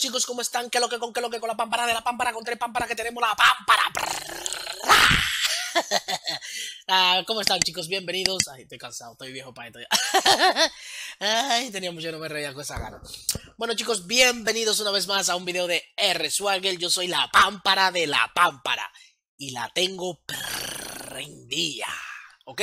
chicos, ¿cómo están? ¿Qué lo que con qué lo que con la pámpara de la pámpara con tres pámparas que tenemos la pámpara? Ah, ¿Cómo están, chicos? Bienvenidos. Ay, estoy cansado, estoy viejo para esto ya. Ay, tenía mucho, no me reía con esa gana. Bueno, chicos, bienvenidos una vez más a un video de R. swaggle Yo soy la pámpara de la pámpara y la tengo prendida. ¿Ok?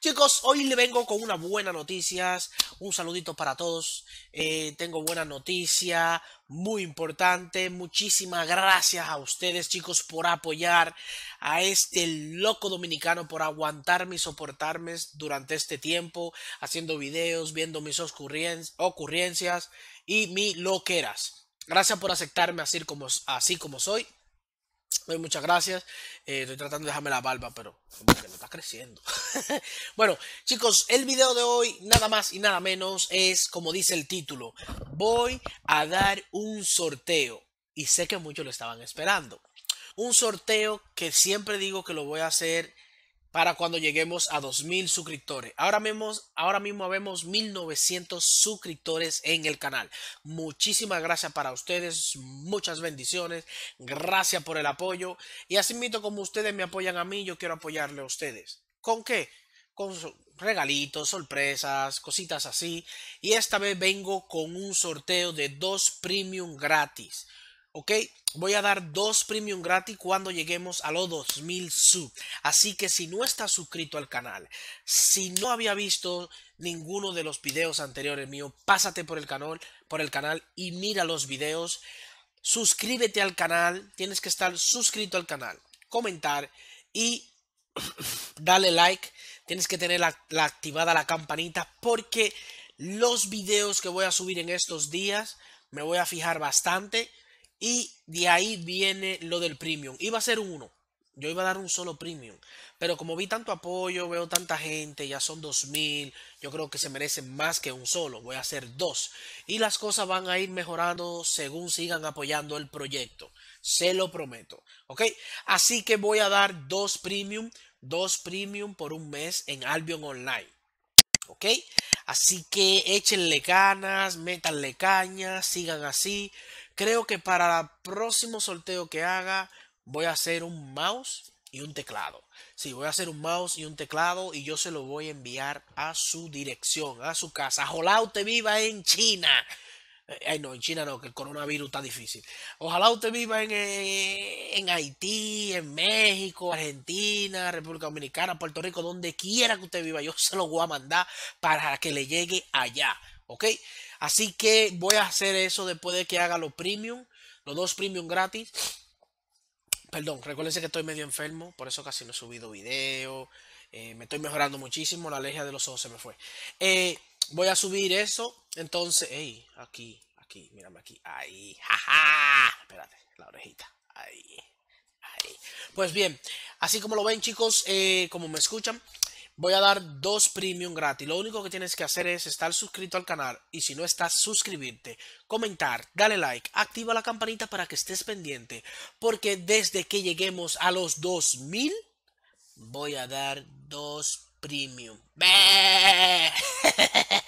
Chicos, hoy le vengo con una buena noticias. Un saludito para todos. Eh, tengo buena noticia, muy importante. Muchísimas gracias a ustedes, chicos, por apoyar a este loco dominicano, por aguantarme y soportarme durante este tiempo, haciendo videos, viendo mis ocurrencias y mi loqueras. Gracias por aceptarme así como, así como soy muchas gracias. Eh, estoy tratando de dejarme la barba, pero como está creciendo. bueno, chicos, el video de hoy, nada más y nada menos, es como dice el título. Voy a dar un sorteo. Y sé que muchos lo estaban esperando. Un sorteo que siempre digo que lo voy a hacer para cuando lleguemos a 2.000 suscriptores. Ahora mismo, ahora mismo vemos 1.900 suscriptores en el canal. Muchísimas gracias para ustedes, muchas bendiciones, gracias por el apoyo y así mismo como ustedes me apoyan a mí, yo quiero apoyarle a ustedes. ¿Con qué? Con regalitos, sorpresas, cositas así. Y esta vez vengo con un sorteo de dos premium gratis. ¿Ok? Voy a dar dos premium gratis cuando lleguemos a los 2000 sub. Así que si no estás suscrito al canal, si no había visto ninguno de los videos anteriores míos, pásate por el canal, por el canal y mira los videos. Suscríbete al canal, tienes que estar suscrito al canal, comentar y dale like. Tienes que tener la, activada la campanita porque los videos que voy a subir en estos días me voy a fijar bastante y de ahí viene lo del premium. Iba a ser uno. Yo iba a dar un solo premium. Pero como vi tanto apoyo, veo tanta gente, ya son 2000. Yo creo que se merecen más que un solo. Voy a hacer dos. Y las cosas van a ir mejorando según sigan apoyando el proyecto. Se lo prometo. ¿Ok? Así que voy a dar dos premium. Dos premium por un mes en Albion Online. ¿Ok? Así que échenle ganas, métanle caña sigan así. Creo que para el próximo sorteo que haga voy a hacer un mouse y un teclado. Sí, voy a hacer un mouse y un teclado y yo se lo voy a enviar a su dirección, a su casa. Ojalá usted viva en China. Eh, ay, no, en China no, que el coronavirus está difícil. Ojalá usted viva en, en Haití, en México, Argentina, República Dominicana, Puerto Rico, donde quiera que usted viva. Yo se lo voy a mandar para que le llegue allá. ¿Ok? Así que voy a hacer eso después de que haga los premium, los dos premium gratis. Perdón, recuérdense que estoy medio enfermo, por eso casi no he subido video. Eh, me estoy mejorando muchísimo, la alergia de los ojos se me fue. Eh, voy a subir eso, entonces, hey, aquí, aquí, mírame aquí, ahí, jaja, espérate, la orejita, ahí, ahí. Pues bien, así como lo ven chicos, eh, como me escuchan, voy a dar dos premium gratis. Lo único que tienes que hacer es estar suscrito al canal y si no estás, suscribirte, comentar, dale like, activa la campanita para que estés pendiente. Porque desde que lleguemos a los 2000, voy a dar dos premium.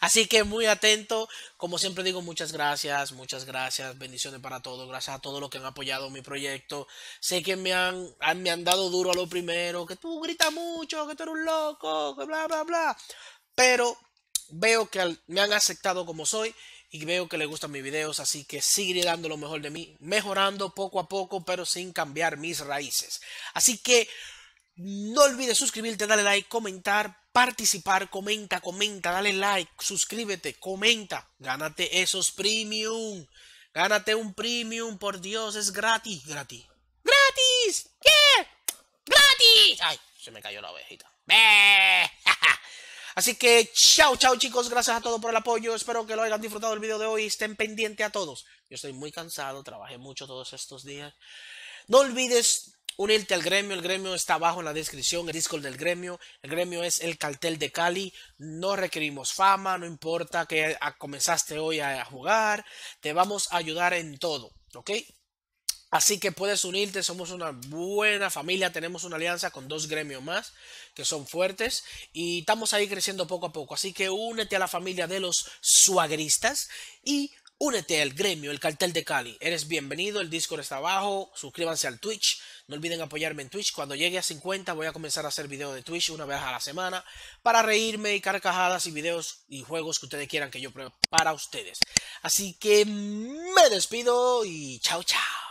Así que muy atento. Como siempre digo, muchas gracias, muchas gracias. Bendiciones para todos. Gracias a todos los que han apoyado mi proyecto. Sé que me han, me han dado duro a lo primero, que tú gritas mucho, que tú eres un loco, que bla, bla, bla. Pero veo que me han aceptado como soy y veo que les gustan mis videos, así que sigue dando lo mejor de mí, mejorando poco a poco, pero sin cambiar mis raíces. Así que... No olvides suscribirte, darle like, comentar, participar, comenta, comenta, dale like, suscríbete, comenta, gánate esos premium, gánate un premium, por Dios, es gratis, gratis, gratis, yeah, gratis. Ay, se me cayó la ovejita. Así que chao, chao chicos, gracias a todos por el apoyo, espero que lo hayan disfrutado el video de hoy, estén pendientes a todos. Yo estoy muy cansado, trabajé mucho todos estos días. No olvides Unirte al gremio, el gremio está abajo en la descripción, el Discord del gremio. El gremio es el cartel de Cali. No requerimos fama, no importa que comenzaste hoy a jugar. Te vamos a ayudar en todo, ¿ok? Así que puedes unirte, somos una buena familia, tenemos una alianza con dos gremios más que son fuertes y estamos ahí creciendo poco a poco. Así que únete a la familia de los suagristas y Únete al gremio, el cartel de Cali. Eres bienvenido, el Discord está abajo, suscríbanse al Twitch. No olviden apoyarme en Twitch. Cuando llegue a 50 voy a comenzar a hacer videos de Twitch una vez a la semana para reírme y carcajadas y videos y juegos que ustedes quieran que yo pruebe para ustedes. Así que me despido y chao chao.